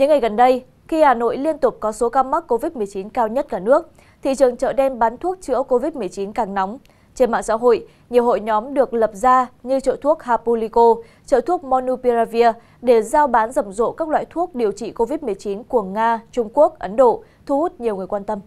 những ngày gần đây khi hà nội liên tục có số ca mắc covid 19 cao nhất cả nước thị trường chợ đen bán thuốc chữa covid 19 càng nóng trên mạng xã hội nhiều hội nhóm được lập ra như chợ thuốc hapulico chợ thuốc monupiravir để giao bán rầm rộ các loại thuốc điều trị covid 19 của nga trung quốc ấn độ thu hút nhiều người quan tâm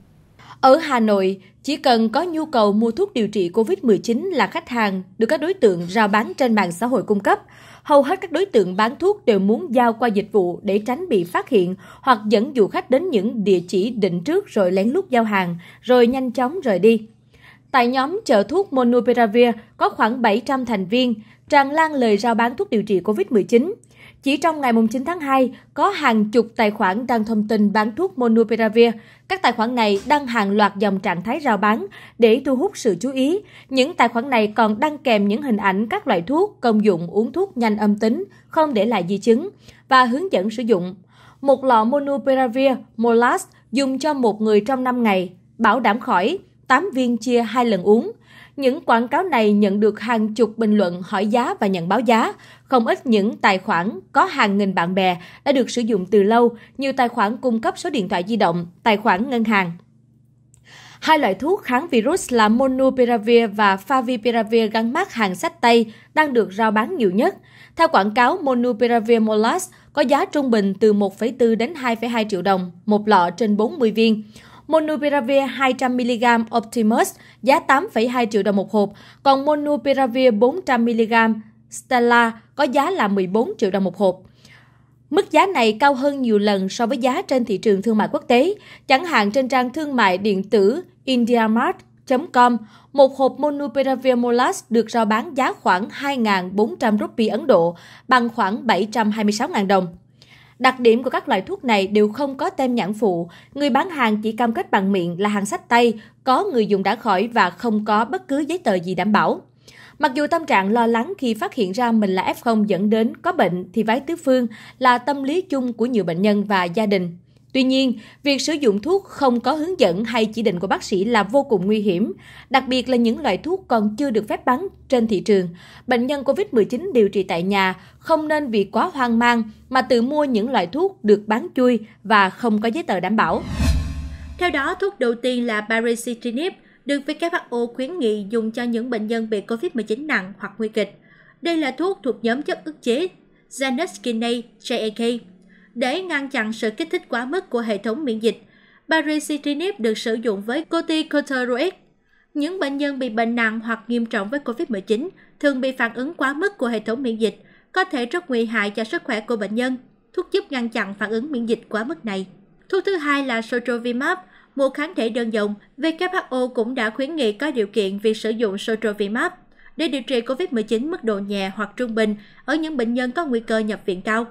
ở hà nội chỉ cần có nhu cầu mua thuốc điều trị covid một chín là khách hàng được các đối tượng rao bán trên mạng xã hội cung cấp hầu hết các đối tượng bán thuốc đều muốn giao qua dịch vụ để tránh bị phát hiện hoặc dẫn dụ khách đến những địa chỉ định trước rồi lén lút giao hàng rồi nhanh chóng rời đi Tại nhóm chợ thuốc Monopiravir có khoảng 700 thành viên, tràn lan lời rao bán thuốc điều trị COVID-19. Chỉ trong ngày 9 tháng 2, có hàng chục tài khoản đăng thông tin bán thuốc Monupiravir. Các tài khoản này đăng hàng loạt dòng trạng thái rao bán để thu hút sự chú ý. Những tài khoản này còn đăng kèm những hình ảnh các loại thuốc, công dụng uống thuốc nhanh âm tính, không để lại di chứng và hướng dẫn sử dụng. Một lọ Monupiravir Molas dùng cho một người trong 5 ngày, bảo đảm khỏi, 8 viên chia 2 lần uống – những quảng cáo này nhận được hàng chục bình luận hỏi giá và nhận báo giá. Không ít những tài khoản có hàng nghìn bạn bè đã được sử dụng từ lâu, nhiều tài khoản cung cấp số điện thoại di động, tài khoản ngân hàng. Hai loại thuốc kháng virus là Monopiravir và Favipiravir gắn mát hàng sách tay đang được rao bán nhiều nhất. Theo quảng cáo, Monopiravir Molas có giá trung bình từ 1,4 đến 2,2 triệu đồng một lọ trên 40 viên. Monupiravir 200mg Optimus giá 8,2 triệu đồng một hộp, còn Monupiravir 400mg Stella có giá là 14 triệu đồng một hộp. Mức giá này cao hơn nhiều lần so với giá trên thị trường thương mại quốc tế, chẳng hạn trên trang thương mại điện tử indiamart.com, một hộp Monupiravir Molas được rao bán giá khoảng 2.400 rupee Ấn Độ, bằng khoảng 726.000 đồng. Đặc điểm của các loại thuốc này đều không có tem nhãn phụ, người bán hàng chỉ cam kết bằng miệng là hàng sách tay, có người dùng đã khỏi và không có bất cứ giấy tờ gì đảm bảo. Mặc dù tâm trạng lo lắng khi phát hiện ra mình là F0 dẫn đến có bệnh thì vái tứ phương là tâm lý chung của nhiều bệnh nhân và gia đình. Tuy nhiên, việc sử dụng thuốc không có hướng dẫn hay chỉ định của bác sĩ là vô cùng nguy hiểm, đặc biệt là những loại thuốc còn chưa được phép bán trên thị trường. Bệnh nhân COVID-19 điều trị tại nhà không nên vì quá hoang mang mà tự mua những loại thuốc được bán chui và không có giấy tờ đảm bảo. Theo đó, thuốc đầu tiên là baricitinib được WHO khuyến nghị dùng cho những bệnh nhân bị COVID-19 nặng hoặc nguy kịch. Đây là thuốc thuộc nhóm chất ức chế Xanax Kinase, JAK, để ngăn chặn sự kích thích quá mức của hệ thống miễn dịch. Baricitinib được sử dụng với corticosteroid. Những bệnh nhân bị bệnh nặng hoặc nghiêm trọng với COVID-19 thường bị phản ứng quá mức của hệ thống miễn dịch, có thể rất nguy hại cho sức khỏe của bệnh nhân. Thuốc giúp ngăn chặn phản ứng miễn dịch quá mức này. Thuốc thứ hai là Sotrovimab, một kháng thể đơn dòng. WHO cũng đã khuyến nghị có điều kiện việc sử dụng Sotrovimab để điều trị COVID-19 mức độ nhẹ hoặc trung bình ở những bệnh nhân có nguy cơ nhập viện cao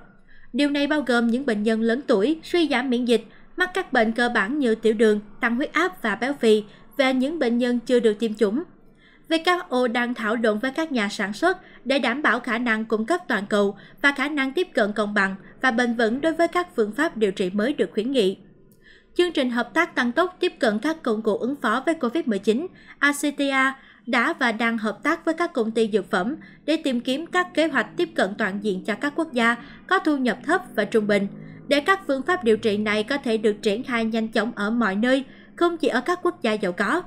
điều này bao gồm những bệnh nhân lớn tuổi suy giảm miễn dịch mắc các bệnh cơ bản như tiểu đường tăng huyết áp và béo phì và những bệnh nhân chưa được tiêm chủng who đang thảo luận với các nhà sản xuất để đảm bảo khả năng cung cấp toàn cầu và khả năng tiếp cận công bằng và bền vững đối với các phương pháp điều trị mới được khuyến nghị chương trình hợp tác tăng tốc tiếp cận các công cụ ứng phó với COVID-19, ACTA, đã và đang hợp tác với các công ty dược phẩm để tìm kiếm các kế hoạch tiếp cận toàn diện cho các quốc gia có thu nhập thấp và trung bình, để các phương pháp điều trị này có thể được triển khai nhanh chóng ở mọi nơi, không chỉ ở các quốc gia giàu có.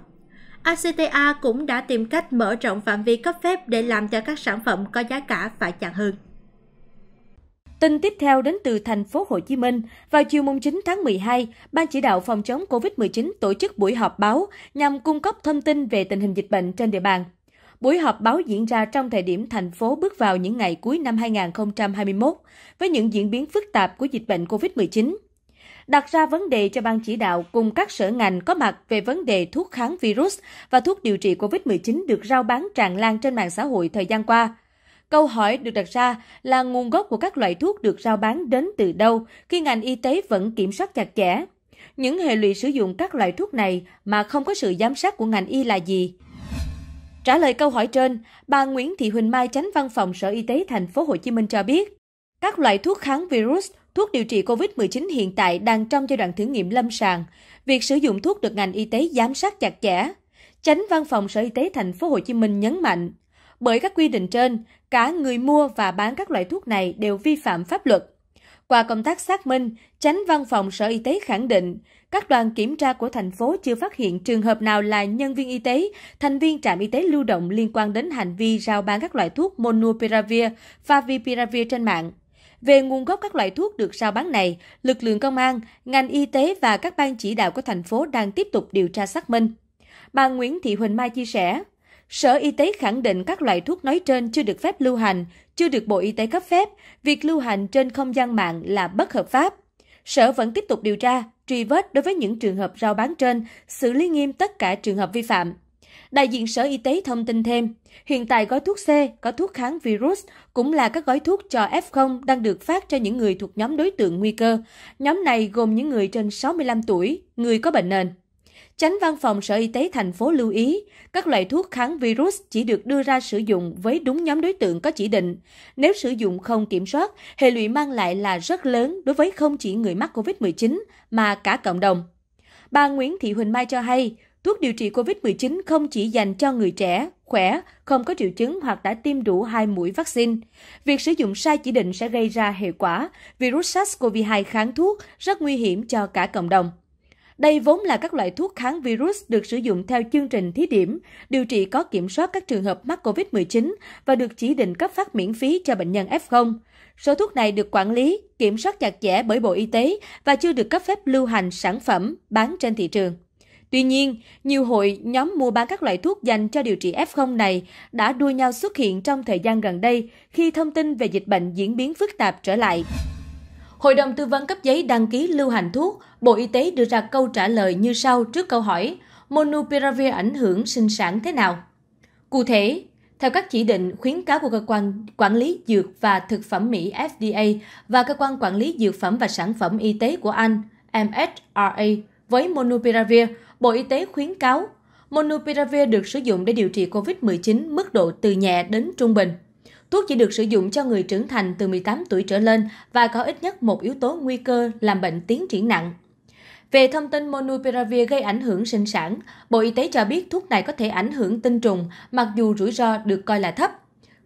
ACTA cũng đã tìm cách mở rộng phạm vi cấp phép để làm cho các sản phẩm có giá cả phải chặt hơn. Tin tiếp theo đến từ thành phố Hồ Chí Minh. Vào chiều 9 tháng 12, Ban chỉ đạo phòng chống COVID-19 tổ chức buổi họp báo nhằm cung cấp thông tin về tình hình dịch bệnh trên địa bàn. Buổi họp báo diễn ra trong thời điểm thành phố bước vào những ngày cuối năm 2021 với những diễn biến phức tạp của dịch bệnh COVID-19. Đặt ra vấn đề cho ban chỉ đạo cùng các sở ngành có mặt về vấn đề thuốc kháng virus và thuốc điều trị COVID-19 được rao bán tràn lan trên mạng xã hội thời gian qua – Câu hỏi được đặt ra là nguồn gốc của các loại thuốc được rao bán đến từ đâu khi ngành y tế vẫn kiểm soát chặt chẽ. Những hệ lụy sử dụng các loại thuốc này mà không có sự giám sát của ngành y là gì? Trả lời câu hỏi trên, bà Nguyễn Thị Huỳnh Mai Chánh văn phòng Sở Y tế thành phố Hồ Chí Minh cho biết, các loại thuốc kháng virus, thuốc điều trị COVID-19 hiện tại đang trong giai đoạn thử nghiệm lâm sàng. Việc sử dụng thuốc được ngành y tế giám sát chặt chẽ. Chánh văn phòng Sở Y tế thành phố Hồ Chí Minh nhấn mạnh, bởi các quy định trên, cả người mua và bán các loại thuốc này đều vi phạm pháp luật. Qua công tác xác minh, tránh văn phòng Sở Y tế khẳng định, các đoàn kiểm tra của thành phố chưa phát hiện trường hợp nào là nhân viên y tế, thành viên trạm y tế lưu động liên quan đến hành vi rao bán các loại thuốc Monopiravir, Favipiravir trên mạng. Về nguồn gốc các loại thuốc được rao bán này, lực lượng công an, ngành y tế và các ban chỉ đạo của thành phố đang tiếp tục điều tra xác minh. Bà Nguyễn Thị Huỳnh Mai chia sẻ, Sở Y tế khẳng định các loại thuốc nói trên chưa được phép lưu hành, chưa được Bộ Y tế cấp phép, việc lưu hành trên không gian mạng là bất hợp pháp. Sở vẫn tiếp tục điều tra, truy vết đối với những trường hợp rao bán trên, xử lý nghiêm tất cả trường hợp vi phạm. Đại diện Sở Y tế thông tin thêm, hiện tại gói thuốc C, có thuốc kháng virus cũng là các gói thuốc cho F0 đang được phát cho những người thuộc nhóm đối tượng nguy cơ. Nhóm này gồm những người trên 65 tuổi, người có bệnh nền. Chánh văn phòng Sở Y tế thành phố lưu ý, các loại thuốc kháng virus chỉ được đưa ra sử dụng với đúng nhóm đối tượng có chỉ định. Nếu sử dụng không kiểm soát, hệ lụy mang lại là rất lớn đối với không chỉ người mắc COVID-19 mà cả cộng đồng. Bà Nguyễn Thị Huỳnh Mai cho hay, thuốc điều trị COVID-19 không chỉ dành cho người trẻ, khỏe, không có triệu chứng hoặc đã tiêm đủ hai mũi vaccine. Việc sử dụng sai chỉ định sẽ gây ra hệ quả virus SARS-CoV-2 kháng thuốc rất nguy hiểm cho cả cộng đồng. Đây vốn là các loại thuốc kháng virus được sử dụng theo chương trình thí điểm, điều trị có kiểm soát các trường hợp mắc COVID-19 và được chỉ định cấp phát miễn phí cho bệnh nhân F0. Số thuốc này được quản lý, kiểm soát chặt chẽ bởi Bộ Y tế và chưa được cấp phép lưu hành sản phẩm bán trên thị trường. Tuy nhiên, nhiều hội nhóm mua bán các loại thuốc dành cho điều trị F0 này đã đua nhau xuất hiện trong thời gian gần đây khi thông tin về dịch bệnh diễn biến phức tạp trở lại hội đồng tư vấn cấp giấy đăng ký lưu hành thuốc bộ y tế đưa ra câu trả lời như sau trước câu hỏi monupiravir ảnh hưởng sinh sản thế nào cụ thể theo các chỉ định khuyến cáo của cơ quan quản lý dược và thực phẩm Mỹ FDA và cơ quan quản lý dược phẩm và sản phẩm y tế của Anh MHRA với monupiravir, Bộ Y tế khuyến cáo monupiravir được sử dụng để điều trị COVID-19 mức độ từ nhẹ đến trung bình. Thuốc chỉ được sử dụng cho người trưởng thành từ 18 tuổi trở lên và có ít nhất một yếu tố nguy cơ làm bệnh tiến triển nặng. Về thông tin monupiravir gây ảnh hưởng sinh sản, Bộ Y tế cho biết thuốc này có thể ảnh hưởng tinh trùng mặc dù rủi ro được coi là thấp.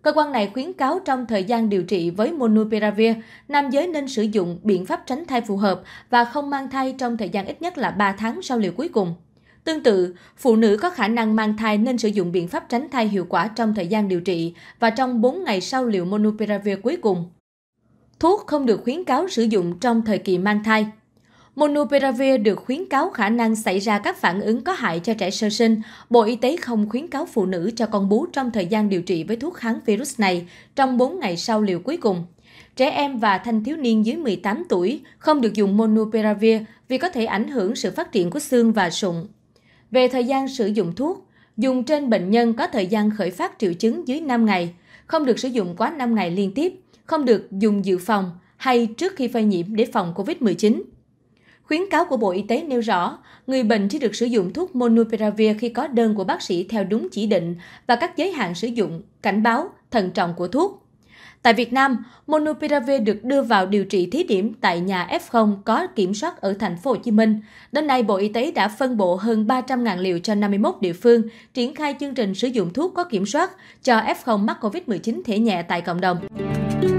Cơ quan này khuyến cáo trong thời gian điều trị với monupiravir, nam giới nên sử dụng biện pháp tránh thai phù hợp và không mang thai trong thời gian ít nhất là 3 tháng sau liều cuối cùng. Tương tự, phụ nữ có khả năng mang thai nên sử dụng biện pháp tránh thai hiệu quả trong thời gian điều trị và trong 4 ngày sau liều monopiravir cuối cùng. Thuốc không được khuyến cáo sử dụng trong thời kỳ mang thai. Monopiravir được khuyến cáo khả năng xảy ra các phản ứng có hại cho trẻ sơ sinh. Bộ Y tế không khuyến cáo phụ nữ cho con bú trong thời gian điều trị với thuốc kháng virus này trong 4 ngày sau liều cuối cùng. Trẻ em và thanh thiếu niên dưới 18 tuổi không được dùng monopiravir vì có thể ảnh hưởng sự phát triển của xương và sụn, về thời gian sử dụng thuốc dùng trên bệnh nhân có thời gian khởi phát triệu chứng dưới năm ngày không được sử dụng quá năm ngày liên tiếp không được dùng dự phòng hay trước khi phơi nhiễm để phòng covid 19 Khuyến cáo của Bộ Y tế nêu rõ, người bệnh chỉ được sử dụng thuốc monopiravir khi có đơn của bác sĩ theo đúng chỉ định và các giới hạn sử dụng, cảnh báo, thận trọng của thuốc tại việt nam monupiravir được đưa vào điều trị thí điểm tại nhà f có kiểm soát ở Thành phố Hồ Chí Minh. đến nay bộ y tế đã phân bổ hơn ba trăm linh liều cho năm mươi một địa phương triển khai chương trình sử dụng thuốc có kiểm soát cho f mắc covid một chín thể nhẹ tại cộng đồng